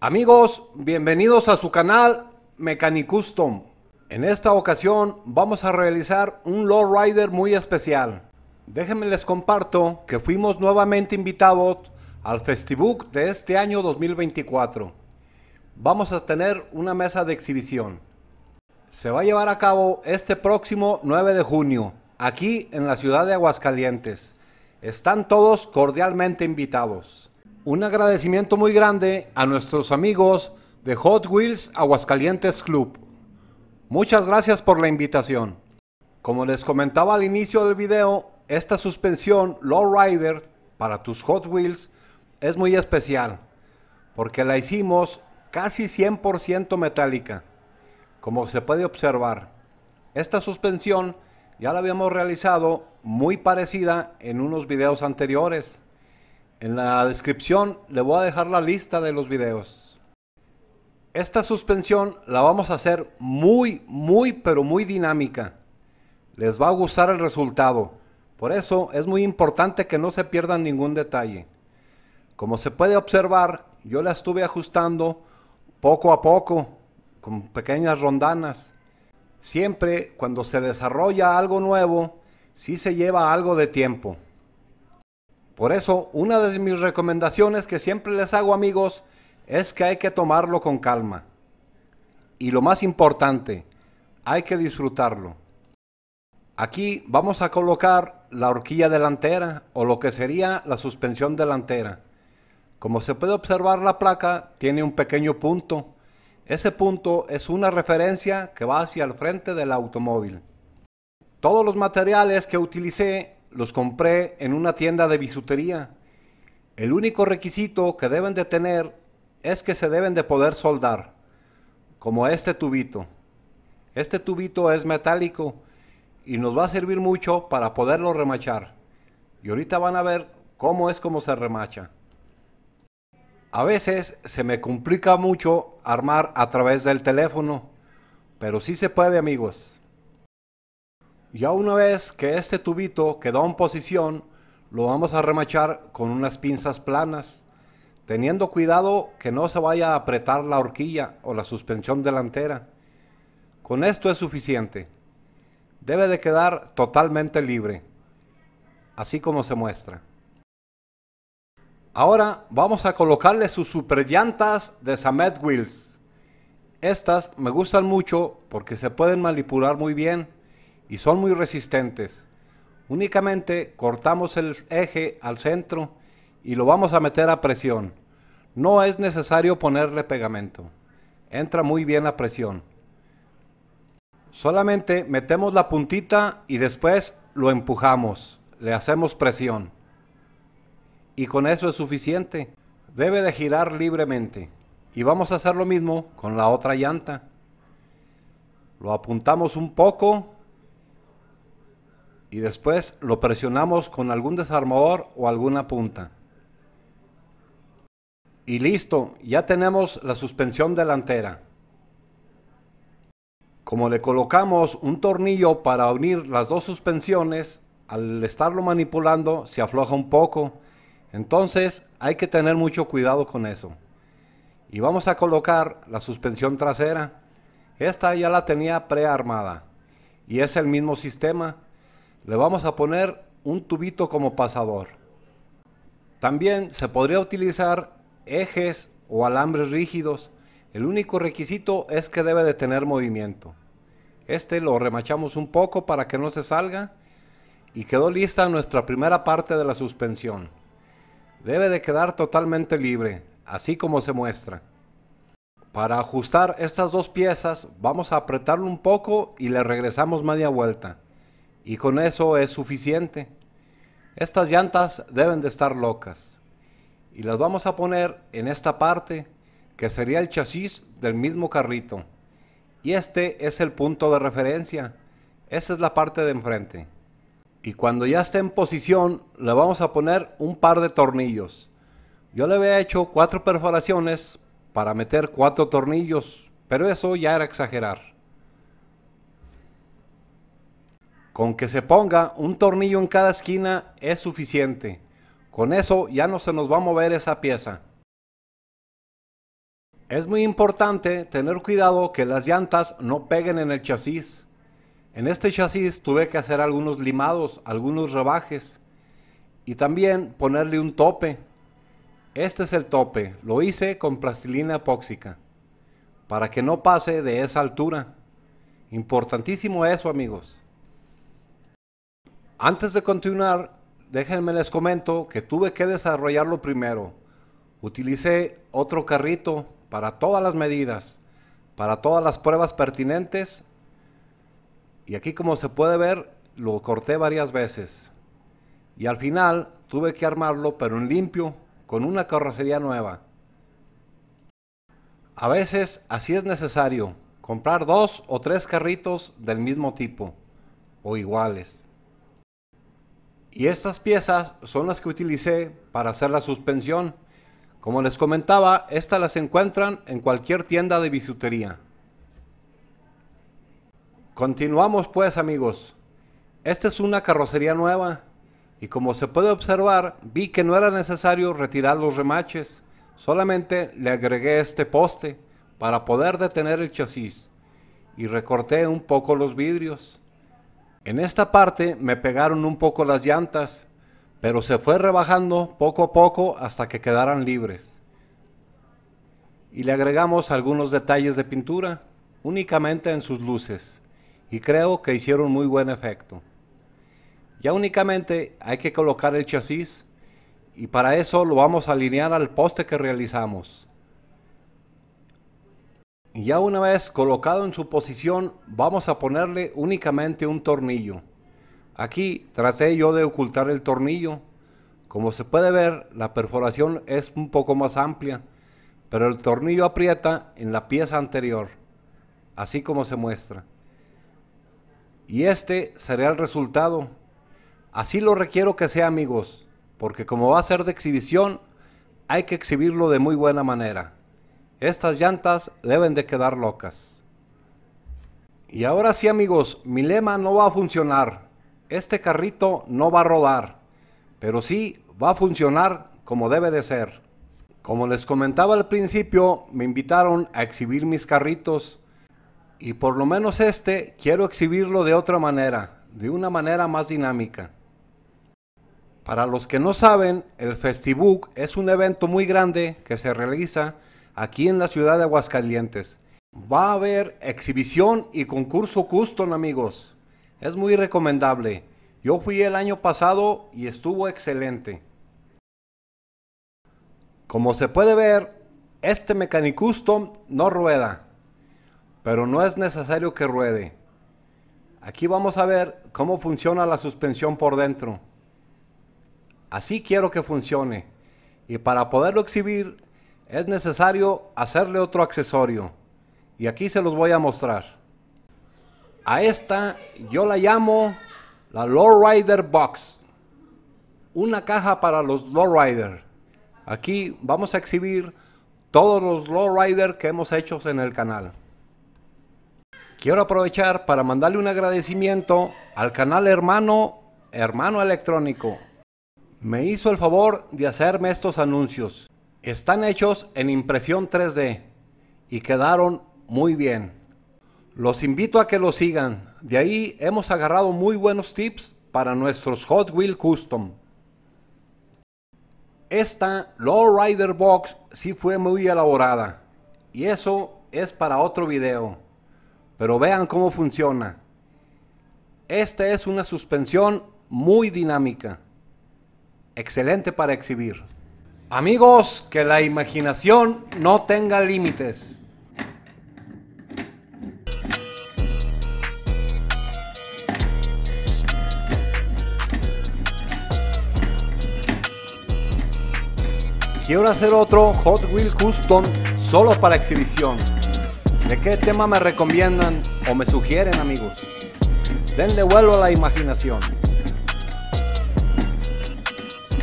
Amigos, bienvenidos a su canal Mecanicustom. En esta ocasión vamos a realizar un lowrider muy especial. Déjenme les comparto que fuimos nuevamente invitados al Festibook de este año 2024. Vamos a tener una mesa de exhibición. Se va a llevar a cabo este próximo 9 de junio, aquí en la ciudad de Aguascalientes. Están todos cordialmente invitados un agradecimiento muy grande a nuestros amigos de Hot Wheels Aguascalientes Club. Muchas gracias por la invitación. Como les comentaba al inicio del video, esta suspensión Rider para tus Hot Wheels es muy especial porque la hicimos casi 100% metálica. Como se puede observar, esta suspensión ya la habíamos realizado muy parecida en unos videos anteriores. En la descripción le voy a dejar la lista de los videos. Esta suspensión la vamos a hacer muy, muy, pero muy dinámica. Les va a gustar el resultado. Por eso es muy importante que no se pierdan ningún detalle. Como se puede observar, yo la estuve ajustando poco a poco, con pequeñas rondanas. Siempre cuando se desarrolla algo nuevo, sí se lleva algo de tiempo. Por eso, una de mis recomendaciones que siempre les hago amigos es que hay que tomarlo con calma. Y lo más importante, hay que disfrutarlo. Aquí vamos a colocar la horquilla delantera o lo que sería la suspensión delantera. Como se puede observar la placa tiene un pequeño punto. Ese punto es una referencia que va hacia el frente del automóvil. Todos los materiales que utilicé los compré en una tienda de bisutería. El único requisito que deben de tener es que se deben de poder soldar, como este tubito. Este tubito es metálico y nos va a servir mucho para poderlo remachar. Y ahorita van a ver cómo es como se remacha. A veces se me complica mucho armar a través del teléfono, pero sí se puede amigos. Ya una vez que este tubito quedó en posición, lo vamos a remachar con unas pinzas planas, teniendo cuidado que no se vaya a apretar la horquilla o la suspensión delantera. Con esto es suficiente. Debe de quedar totalmente libre, así como se muestra. Ahora vamos a colocarle sus super llantas de Samet Wheels. Estas me gustan mucho porque se pueden manipular muy bien y son muy resistentes. Únicamente cortamos el eje al centro y lo vamos a meter a presión. No es necesario ponerle pegamento. Entra muy bien a presión. Solamente metemos la puntita y después lo empujamos. Le hacemos presión. Y con eso es suficiente. Debe de girar libremente. Y vamos a hacer lo mismo con la otra llanta. Lo apuntamos un poco y después lo presionamos con algún desarmador o alguna punta. Y listo, ya tenemos la suspensión delantera. Como le colocamos un tornillo para unir las dos suspensiones, al estarlo manipulando se afloja un poco. Entonces hay que tener mucho cuidado con eso. Y vamos a colocar la suspensión trasera. Esta ya la tenía prearmada. Y es el mismo sistema le vamos a poner un tubito como pasador. También se podría utilizar ejes o alambres rígidos. El único requisito es que debe de tener movimiento. Este lo remachamos un poco para que no se salga y quedó lista nuestra primera parte de la suspensión. Debe de quedar totalmente libre, así como se muestra. Para ajustar estas dos piezas vamos a apretarlo un poco y le regresamos media vuelta y con eso es suficiente. Estas llantas deben de estar locas y las vamos a poner en esta parte que sería el chasis del mismo carrito. Y este es el punto de referencia. Esa es la parte de enfrente. Y cuando ya esté en posición, le vamos a poner un par de tornillos. Yo le había hecho cuatro perforaciones para meter cuatro tornillos, pero eso ya era exagerar. Con que se ponga un tornillo en cada esquina es suficiente. Con eso ya no se nos va a mover esa pieza. Es muy importante tener cuidado que las llantas no peguen en el chasis. En este chasis tuve que hacer algunos limados, algunos rebajes y también ponerle un tope. Este es el tope, lo hice con plastilina epóxica para que no pase de esa altura. Importantísimo eso amigos. Antes de continuar, déjenme les comento que tuve que desarrollarlo primero. Utilicé otro carrito para todas las medidas, para todas las pruebas pertinentes. Y aquí como se puede ver, lo corté varias veces. Y al final tuve que armarlo, pero en limpio, con una carrocería nueva. A veces así es necesario, comprar dos o tres carritos del mismo tipo o iguales. Y estas piezas son las que utilicé para hacer la suspensión. Como les comentaba, estas las encuentran en cualquier tienda de bisutería. Continuamos pues amigos. Esta es una carrocería nueva y como se puede observar, vi que no era necesario retirar los remaches. Solamente le agregué este poste para poder detener el chasis y recorté un poco los vidrios. En esta parte me pegaron un poco las llantas, pero se fue rebajando poco a poco hasta que quedaran libres. Y le agregamos algunos detalles de pintura, únicamente en sus luces, y creo que hicieron muy buen efecto. Ya únicamente hay que colocar el chasis y para eso lo vamos a alinear al poste que realizamos. Ya una vez colocado en su posición, vamos a ponerle únicamente un tornillo. Aquí traté yo de ocultar el tornillo. Como se puede ver, la perforación es un poco más amplia, pero el tornillo aprieta en la pieza anterior, así como se muestra. Y este será el resultado. Así lo requiero que sea, amigos, porque como va a ser de exhibición, hay que exhibirlo de muy buena manera. Estas llantas deben de quedar locas. Y ahora sí amigos, mi lema no va a funcionar. Este carrito no va a rodar, pero sí va a funcionar como debe de ser. Como les comentaba al principio, me invitaron a exhibir mis carritos y por lo menos este quiero exhibirlo de otra manera, de una manera más dinámica. Para los que no saben, el Festibook es un evento muy grande que se realiza aquí en la ciudad de Aguascalientes. Va a haber exhibición y concurso custom, amigos. Es muy recomendable. Yo fui el año pasado y estuvo excelente. Como se puede ver, este custom no rueda, pero no es necesario que ruede. Aquí vamos a ver cómo funciona la suspensión por dentro. Así quiero que funcione. Y para poderlo exhibir, es necesario hacerle otro accesorio y aquí se los voy a mostrar. A esta yo la llamo la Lowrider Box, una caja para los Lowrider. Aquí vamos a exhibir todos los Lowrider que hemos hecho en el canal. Quiero aprovechar para mandarle un agradecimiento al canal hermano Hermano Electrónico. Me hizo el favor de hacerme estos anuncios están hechos en impresión 3D y quedaron muy bien. Los invito a que lo sigan. De ahí hemos agarrado muy buenos tips para nuestros Hot Wheel Custom. Esta Lowrider Box sí fue muy elaborada y eso es para otro video. Pero vean cómo funciona. Esta es una suspensión muy dinámica. Excelente para exhibir. Amigos, que la imaginación no tenga límites. Quiero hacer otro Hot Wheel Custom solo para exhibición. ¿De qué tema me recomiendan o me sugieren amigos? Denle vuelo a la imaginación.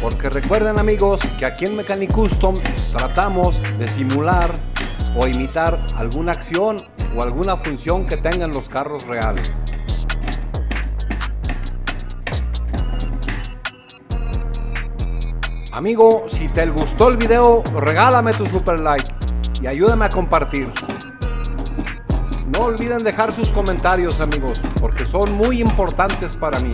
Porque recuerden amigos que aquí en Mechanic Custom tratamos de simular o imitar alguna acción o alguna función que tengan los carros reales. Amigo, si te gustó el video, regálame tu super like y ayúdame a compartir. No olviden dejar sus comentarios amigos, porque son muy importantes para mí.